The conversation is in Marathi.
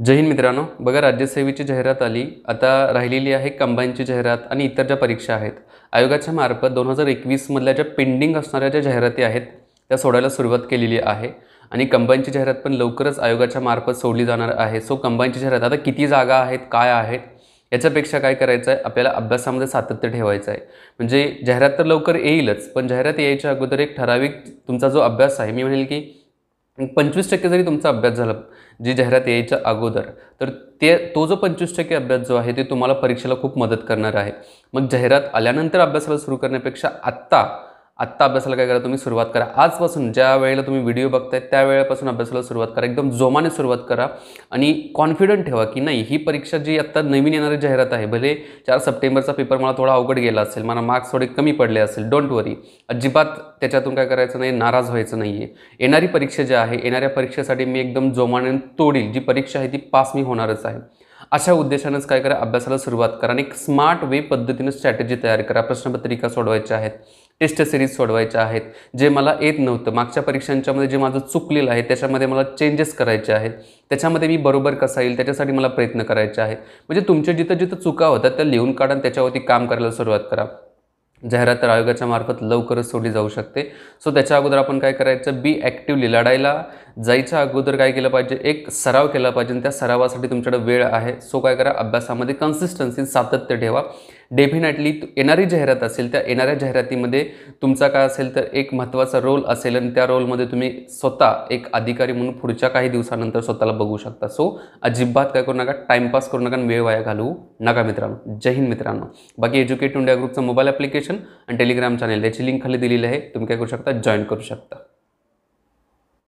जय हिंद मित्रांनो बघा राज्यसेवेची जाहिरात आली आता राहिलेली आहे कंबाईनची जाहिरात आणि इतर ज्या परीक्षा आहेत आयोगाच्या मार्फत दोन हजार एकवीसमधल्या ज्या पेंडिंग असणाऱ्या ज्या जाहिराती आहेत त्या सोडायला सुरुवात केलेली आहे आणि कंबाईनची जाहिरात पण लवकरच आयोगाच्या मार्फत सोडली जाणार आहे सो कंबाईनची जाहिरात आता किती जागा आहेत काय आहेत याच्यापेक्षा काय करायचं आहे आपल्याला अभ्यासामध्ये सातत्य ठेवायचं आहे म्हणजे जाहिरात तर लवकर येईलच पण जाहिरात यायच्या अगोदर एक ठराविक तुमचा जो अभ्यास आहे मी म्हणेल की पंचवीस टक्के जरी तुमचा अभ्यास झाला जी जाहिरात यायच्या अगोदर तर ते तो जो पंचवीस टक्के अभ्यास जो आहे ते तुम्हाला परीक्षेला खूप मदत करणार आहे मग जाहिरात आल्यानंतर अभ्यासाला सुरू करण्यापेक्षा आत्ता आत्ता अभ्यासाला काय करा तुम्ही सुरुवात करा आजपासून ज्या वेळेला तुम्ही व्हिडिओ बघताय त्या वेळेपासून अभ्यासाला सुरुवात करा एकदम जोमाने सुरुवात करा आणि कॉन्फिडंट ठेवा की नाही ही परीक्षा जी आत्ता नवीन येणारी जाहिरात आहे भले चार सप्टेंबरचा पेपर मला थोडा अवघड गेला असेल मला मार्क्स थोडे कमी पडले असेल डोंट वरी अजिबात त्याच्यातून काय करायचं नाही नाराज व्हायचं नाही आहे येणारी परीक्षा जी आहे येणाऱ्या परीक्षेसाठी मी एकदम जोमाने तोडील जी परीक्षा आहे ती पास मी होणारच आहे अशा उद्देशानंच काय करा अभ्यासाला सुरुवात करा आणि एक स्मार्ट वे पद्धतीनं स्ट्रॅटेजी तयार करा प्रश्नपत्रिका सोडवायच्या आहेत टेस्ट सिरीज सोडवायच्या आहेत जे मला येत नव्हतं मागच्या परीक्षांच्यामध्ये जे माझं चुकलेलं आहे त्याच्यामध्ये मला चेंजेस करायचे आहेत त्याच्यामध्ये मी बरोबर कसा येईल त्याच्यासाठी मला प्रयत्न करायचे आहेत म्हणजे तुमच्या जिथं जिथं चुका होतात त्या लिहून काढा त्याच्यावरती काम करायला सुरुवात करा जाहिरात तर आयोगाच्या मार्फत लवकरच सोडली जाऊ शकते सो त्याच्या अगोदर आपण काय करायचं बी ॲक्टिव्हली लढायला जायच्या अगोदर काय केलं पाहिजे एक सराव केला पाहिजे त्या सरावासाठी तुमच्याकडे वेळ आहे सो काय करा अभ्यासामध्ये कन्सिस्टन्सी सातत्य ठेवा डेफिनेटली येणारी जाहिरात असेल त्या येणाऱ्या जाहिरातीमध्ये तुमचा काय असेल तर एक महत्त्वाचा रोल असेल आणि त्या रोलमध्ये तुम्ही स्वतः एक अधिकारी म्हणून पुढच्या काही दिवसानंतर स्वतःला बघू शकता सो अजिबात काय करू नका टाईमपास करू नका आणि वेळ वाया घालवू नका मित्रांनो जय हिंद मित्रांनो बाकी एज्युकेट इंडिया ग्रुपचं मोबाईल ॲप्लिकेशन आणि टेलिग्राम चॅनल याची लिंक खाली दिलेली आहे तुम्ही काय करू शकता जॉईन करू शकता